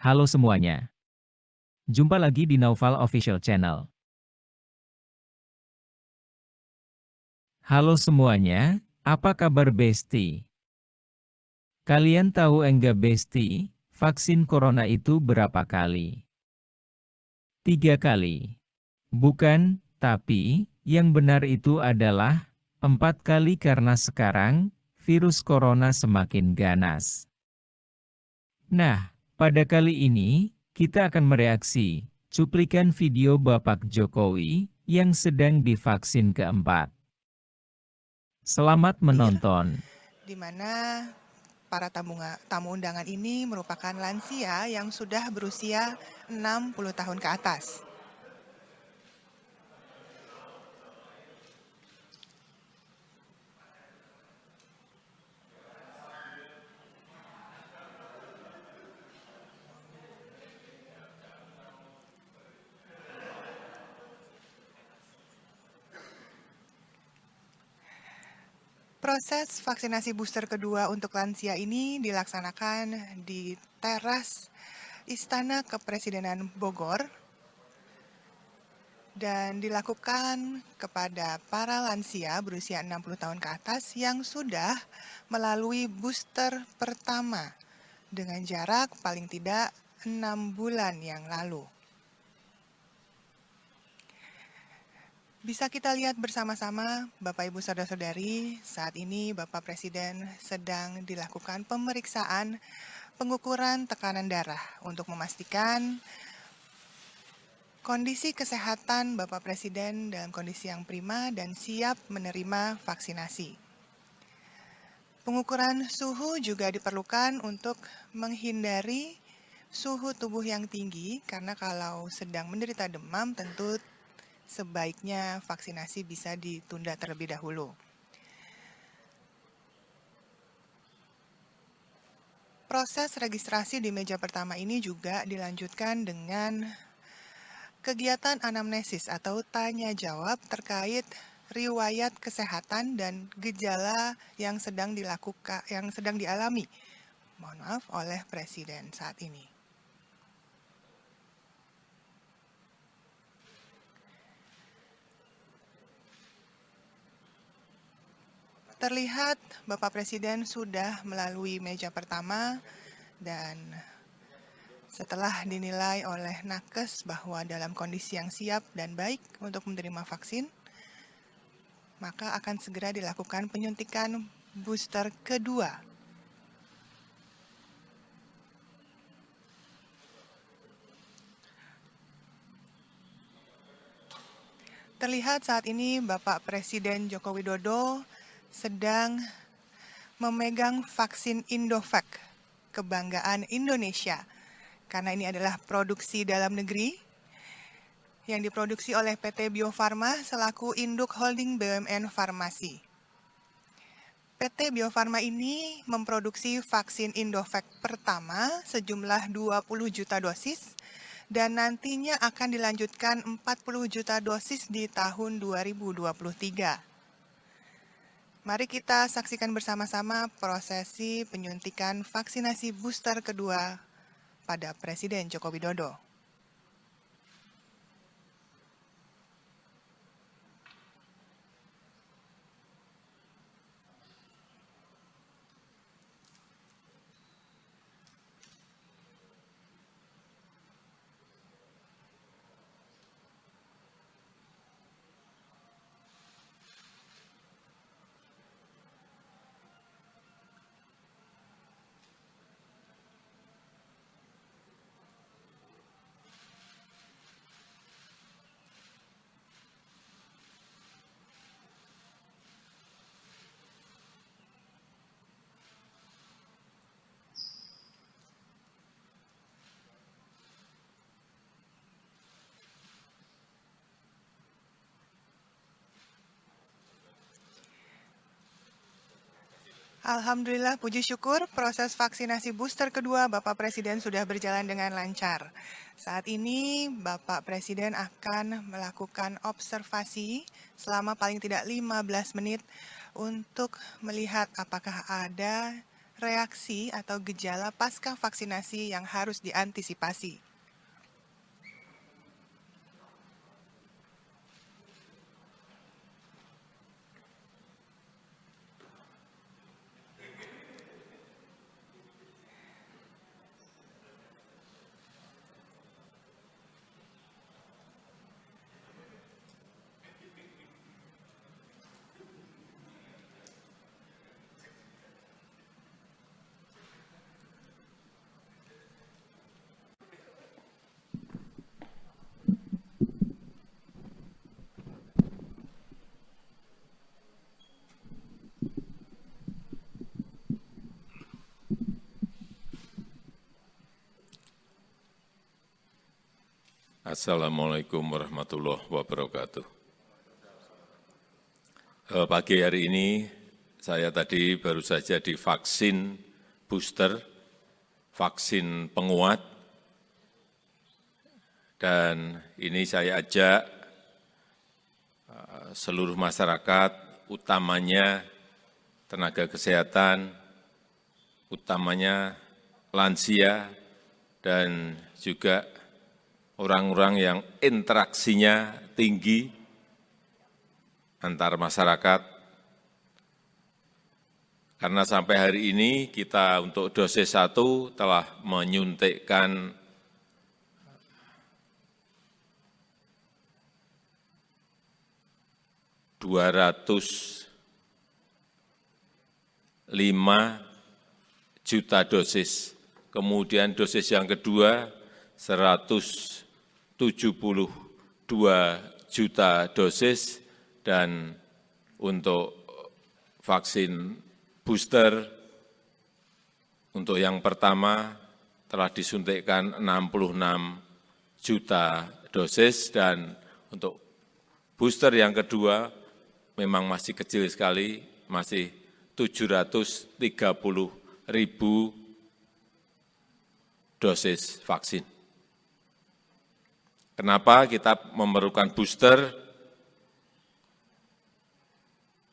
Halo semuanya. Jumpa lagi di Naufal Official Channel. Halo semuanya, apa kabar Besti? Kalian tahu enggak Besti, vaksin corona itu berapa kali? Tiga kali. Bukan, tapi, yang benar itu adalah, empat kali karena sekarang, virus corona semakin ganas. Nah, pada kali ini, kita akan mereaksi cuplikan video Bapak Jokowi yang sedang divaksin keempat. Selamat iya. menonton. Di mana para tamu, tamu undangan ini merupakan lansia yang sudah berusia 60 tahun ke atas. Proses vaksinasi booster kedua untuk lansia ini dilaksanakan di teras Istana Kepresidenan Bogor dan dilakukan kepada para lansia berusia 60 tahun ke atas yang sudah melalui booster pertama dengan jarak paling tidak 6 bulan yang lalu. Bisa kita lihat bersama-sama, Bapak Ibu Saudara-saudari, saat ini Bapak Presiden sedang dilakukan pemeriksaan pengukuran tekanan darah untuk memastikan kondisi kesehatan Bapak Presiden dalam kondisi yang prima dan siap menerima vaksinasi. Pengukuran suhu juga diperlukan untuk menghindari suhu tubuh yang tinggi karena kalau sedang menderita demam tentu sebaiknya vaksinasi bisa ditunda terlebih dahulu. Proses registrasi di meja pertama ini juga dilanjutkan dengan kegiatan anamnesis atau tanya jawab terkait riwayat kesehatan dan gejala yang sedang dilakukan yang sedang dialami mohon maaf oleh presiden saat ini. Terlihat Bapak Presiden sudah melalui meja pertama dan setelah dinilai oleh nakes bahwa dalam kondisi yang siap dan baik untuk menerima vaksin, maka akan segera dilakukan penyuntikan booster kedua. Terlihat saat ini Bapak Presiden Joko Widodo sedang memegang vaksin Indovac, kebanggaan Indonesia. Karena ini adalah produksi dalam negeri yang diproduksi oleh PT Bio Farma selaku induk holding BUMN Farmasi. PT Bio Farma ini memproduksi vaksin Indovac pertama sejumlah 20 juta dosis dan nantinya akan dilanjutkan 40 juta dosis di tahun 2023. Mari kita saksikan bersama-sama prosesi penyuntikan vaksinasi booster kedua pada Presiden Joko Widodo. Alhamdulillah, puji syukur proses vaksinasi booster kedua Bapak Presiden sudah berjalan dengan lancar. Saat ini Bapak Presiden akan melakukan observasi selama paling tidak 15 menit untuk melihat apakah ada reaksi atau gejala pasca vaksinasi yang harus diantisipasi. Assalamualaikum warahmatullahi wabarakatuh. Eh, pagi hari ini saya tadi baru saja divaksin booster, vaksin penguat, dan ini saya ajak eh, seluruh masyarakat, utamanya tenaga kesehatan, utamanya lansia, dan juga orang-orang yang interaksinya tinggi antar masyarakat. Karena sampai hari ini kita untuk dosis satu telah menyuntikkan dua ratus lima juta dosis. Kemudian dosis yang kedua seratus 72 juta dosis dan untuk vaksin booster untuk yang pertama telah disuntikkan 66 juta dosis dan untuk booster yang kedua memang masih kecil sekali, masih 730 ribu dosis vaksin. Kenapa kita memerlukan booster?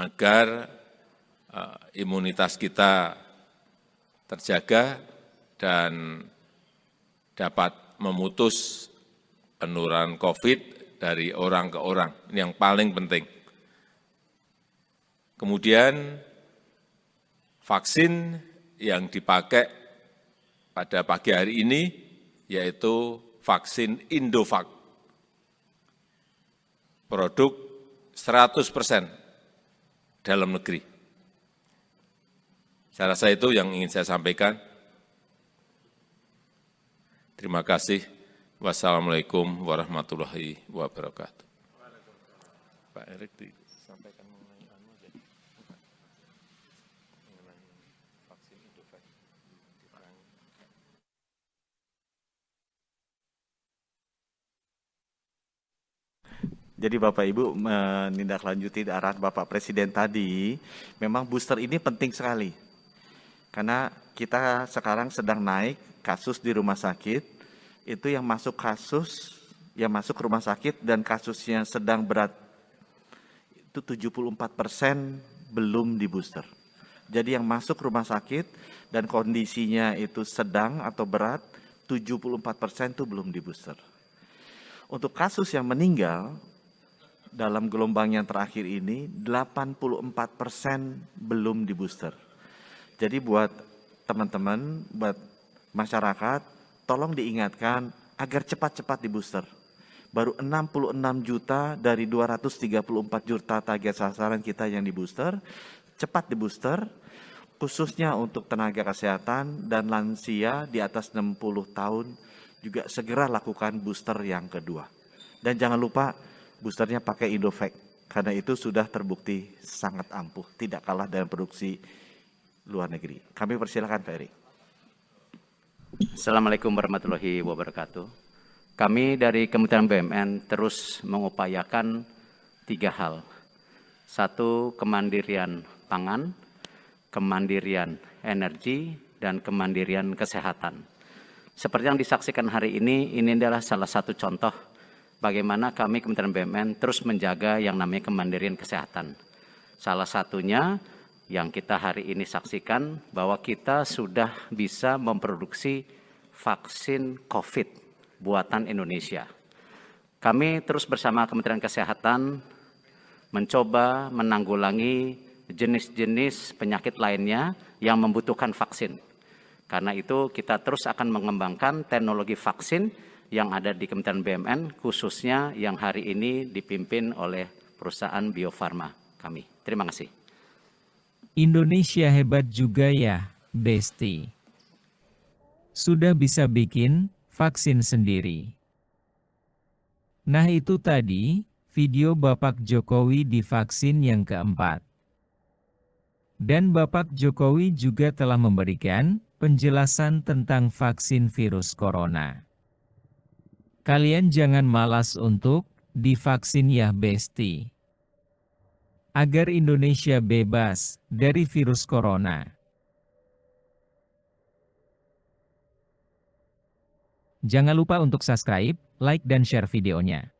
Agar eh, imunitas kita terjaga dan dapat memutus penurunan COVID dari orang ke orang. Ini yang paling penting. Kemudian vaksin yang dipakai pada pagi hari ini yaitu vaksin Indovac. Produk 100 persen dalam negeri. Saya rasa itu yang ingin saya sampaikan. Terima kasih. Wassalamualaikum warahmatullahi wabarakatuh. Pak Erik. Jadi Bapak Ibu menindaklanjuti arahan Bapak Presiden tadi, memang booster ini penting sekali. Karena kita sekarang sedang naik kasus di rumah sakit, itu yang masuk kasus, yang masuk rumah sakit dan kasusnya sedang berat, itu 74 persen belum di booster. Jadi yang masuk rumah sakit dan kondisinya itu sedang atau berat, 74 persen itu belum di booster. Untuk kasus yang meninggal, dalam gelombang yang terakhir ini 84% persen belum di booster. Jadi buat teman-teman, buat masyarakat, tolong diingatkan agar cepat-cepat di booster. Baru 66 juta dari 234 juta target sasaran kita yang di booster, cepat di booster khususnya untuk tenaga kesehatan dan lansia di atas 60 tahun juga segera lakukan booster yang kedua. Dan jangan lupa boosternya pakai Indovac. Karena itu sudah terbukti sangat ampuh, tidak kalah dalam produksi luar negeri. Kami persilahkan Pak Erick. Assalamualaikum warahmatullahi wabarakatuh. Kami dari Kementerian BUMN terus mengupayakan tiga hal. Satu, kemandirian pangan, kemandirian energi, dan kemandirian kesehatan. Seperti yang disaksikan hari ini, ini adalah salah satu contoh bagaimana kami Kementerian BUMN terus menjaga yang namanya kemandirian kesehatan. Salah satunya yang kita hari ini saksikan bahwa kita sudah bisa memproduksi vaksin COVID buatan Indonesia. Kami terus bersama Kementerian Kesehatan mencoba menanggulangi jenis-jenis penyakit lainnya yang membutuhkan vaksin. Karena itu kita terus akan mengembangkan teknologi vaksin yang ada di Kementerian BUMN, khususnya yang hari ini dipimpin oleh perusahaan Bio Farma kami. Terima kasih. Indonesia hebat juga ya, Besti. Sudah bisa bikin vaksin sendiri. Nah itu tadi, video Bapak Jokowi di vaksin yang keempat. Dan Bapak Jokowi juga telah memberikan penjelasan tentang vaksin virus corona. Kalian jangan malas untuk divaksin ya besti. Agar Indonesia bebas dari virus corona. Jangan lupa untuk subscribe, like dan share videonya.